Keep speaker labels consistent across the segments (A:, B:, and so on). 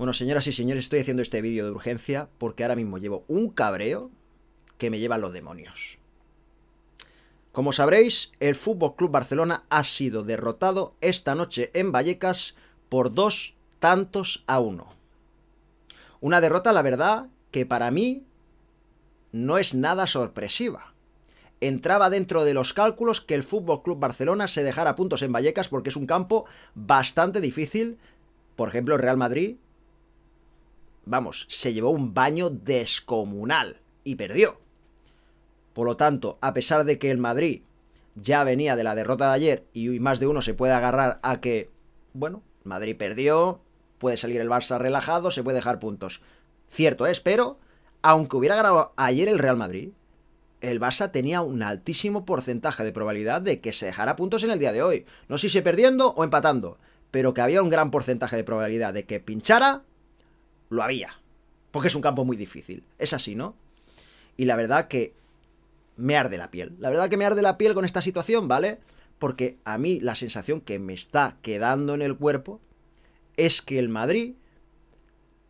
A: Bueno, señoras y señores, estoy haciendo este vídeo de urgencia porque ahora mismo llevo un cabreo que me lleva a los demonios. Como sabréis, el Fútbol Club Barcelona ha sido derrotado esta noche en Vallecas por dos tantos a uno. Una derrota, la verdad, que para mí no es nada sorpresiva. Entraba dentro de los cálculos que el Fútbol Club Barcelona se dejara puntos en Vallecas porque es un campo bastante difícil. Por ejemplo, el Real Madrid vamos, se llevó un baño descomunal y perdió. Por lo tanto, a pesar de que el Madrid ya venía de la derrota de ayer y más de uno se puede agarrar a que, bueno, Madrid perdió, puede salir el Barça relajado, se puede dejar puntos. Cierto es, pero aunque hubiera ganado ayer el Real Madrid, el Barça tenía un altísimo porcentaje de probabilidad de que se dejara puntos en el día de hoy. No sé si perdiendo o empatando, pero que había un gran porcentaje de probabilidad de que pinchara lo había. Porque es un campo muy difícil. Es así, ¿no? Y la verdad que me arde la piel. La verdad que me arde la piel con esta situación, ¿vale? Porque a mí la sensación que me está quedando en el cuerpo es que el Madrid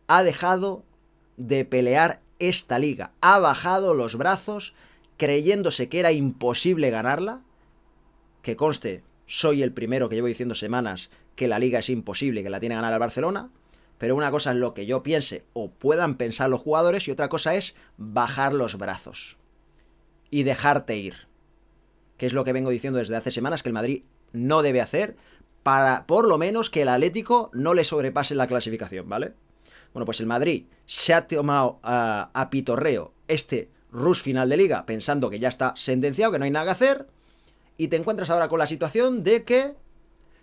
A: ha dejado de pelear esta liga. Ha bajado los brazos creyéndose que era imposible ganarla. Que conste, soy el primero que llevo diciendo semanas que la liga es imposible, que la tiene que ganar el Barcelona pero una cosa es lo que yo piense o puedan pensar los jugadores y otra cosa es bajar los brazos y dejarte ir, que es lo que vengo diciendo desde hace semanas que el Madrid no debe hacer para por lo menos que el Atlético no le sobrepase la clasificación, ¿vale? Bueno, pues el Madrid se ha tomado a, pitorreo este Rus final de liga pensando que ya está sentenciado, que no hay nada que hacer, y te encuentras ahora con la situación de que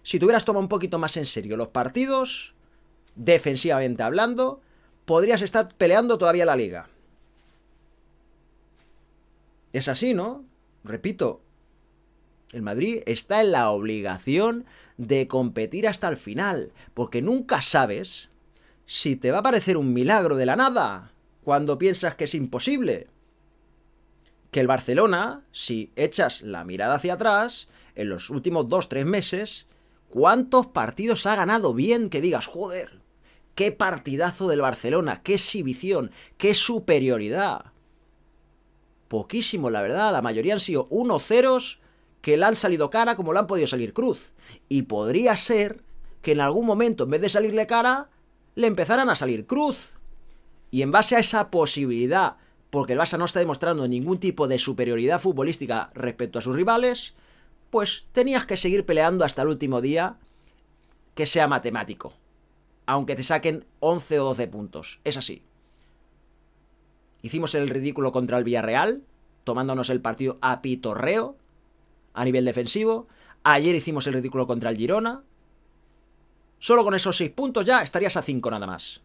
A: si tuvieras tomado un poquito más en serio los partidos, defensivamente hablando, podrías estar peleando todavía la liga. Es así, ¿no? Repito, el Madrid está en la obligación de competir hasta el final, porque nunca sabes si te va a parecer un milagro de la nada cuando piensas que es imposible. Que el Barcelona, si echas la mirada hacia atrás, en los últimos 2-3 meses, ¿cuántos partidos ha ganado bien que digas, joder, qué partidazo del Barcelona, qué exhibición, qué superioridad. Poquísimo, la verdad, la mayoría han sido 1-0 que le han salido cara como le han podido salir cruz. Y podría ser que en algún momento, en vez de salirle cara, le empezaran a salir cruz. Y en base a esa posibilidad, porque el Barça no está demostrando ningún tipo de superioridad futbolística respecto a sus rivales, pues tenías que seguir peleando hasta el último día que sea matemático aunque te saquen 11 o 12 puntos. Es así. Hicimos el ridículo contra el Villarreal, tomándonos el partido a pitorreo a nivel defensivo. Ayer hicimos el ridículo contra el Girona. Solo con esos 6 puntos ya estarías a 5 nada más.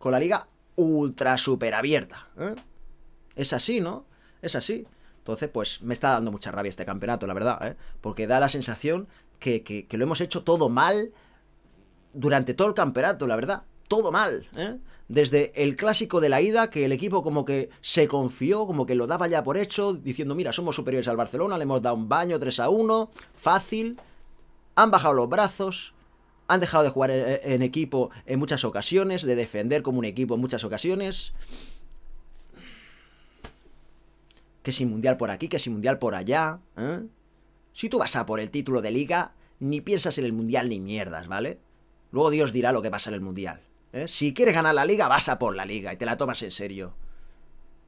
A: Con la liga ultra super abierta. ¿eh? Es así, ¿no? Es así. Entonces, pues me está dando mucha rabia este campeonato, la verdad, ¿eh? porque da la sensación que, que lo hemos hecho todo mal, durante todo el campeonato, la verdad. Todo mal, ¿eh? Desde el clásico de la ida, que el equipo como que se confió, como que lo daba ya por hecho, diciendo, mira, somos superiores al Barcelona, le hemos dado un baño 3 a 1, fácil. Han bajado los brazos, han dejado de jugar e, e, en equipo en muchas ocasiones, de defender como un equipo en muchas ocasiones. Que sin mundial por aquí, que sin mundial por allá. ¿eh? Si tú vas a por el título de liga, ni piensas en el mundial ni mierdas, ¿vale? Luego Dios dirá lo que pasa en el Mundial. ¿eh? Si quieres ganar la liga, vas a por la liga y te la tomas en serio.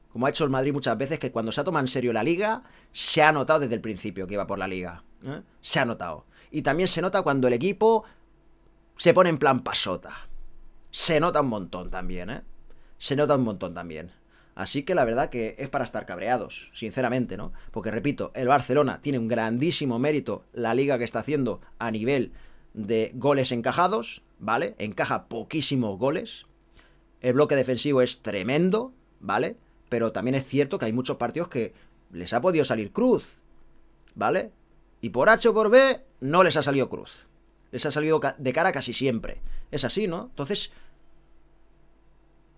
A: Como ha hecho el Madrid muchas veces, que cuando se ha tomado en serio la liga, se ha notado desde el principio que iba por la liga. ¿eh? Se ha notado. Y también se nota cuando el equipo se pone en plan pasota. Se nota un montón también, ¿eh? Se nota un montón también. Así que la verdad que es para estar cabreados, sinceramente, ¿no? Porque repito, el Barcelona tiene un grandísimo mérito la liga que está haciendo a nivel de goles encajados, ¿vale? Encaja poquísimos goles. El bloque defensivo es tremendo, ¿vale? Pero también es cierto que hay muchos partidos que les ha podido salir cruz, ¿vale? Y por H o por B no les ha salido cruz. Les ha salido de cara casi siempre. Es así, ¿no? Entonces,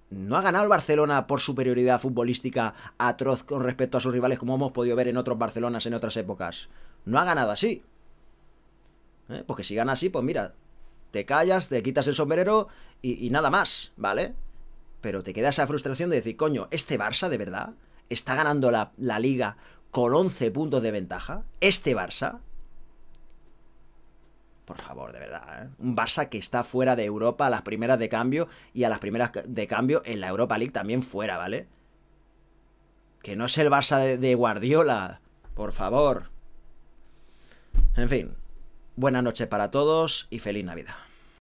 A: no ha ganado el Barcelona por superioridad futbolística atroz con respecto a sus rivales como hemos podido ver en otros Barcelonas en otras épocas. No ha ganado así. ¿eh? Porque si gana así, pues mira, te callas, te quitas el sombrero y, nada más, ¿vale? Pero te queda esa frustración de decir, coño, ¿este Barça de verdad está ganando la, liga con 11 puntos de ventaja? ¿Este Barça? Por favor, de verdad. ¿eh? Un Barça que está fuera de Europa a las primeras de cambio y a las primeras de cambio en la Europa League también fuera, ¿vale? Que no es el Barça de Guardiola. Por favor. En fin. Buenas noches para todos y feliz Navidad.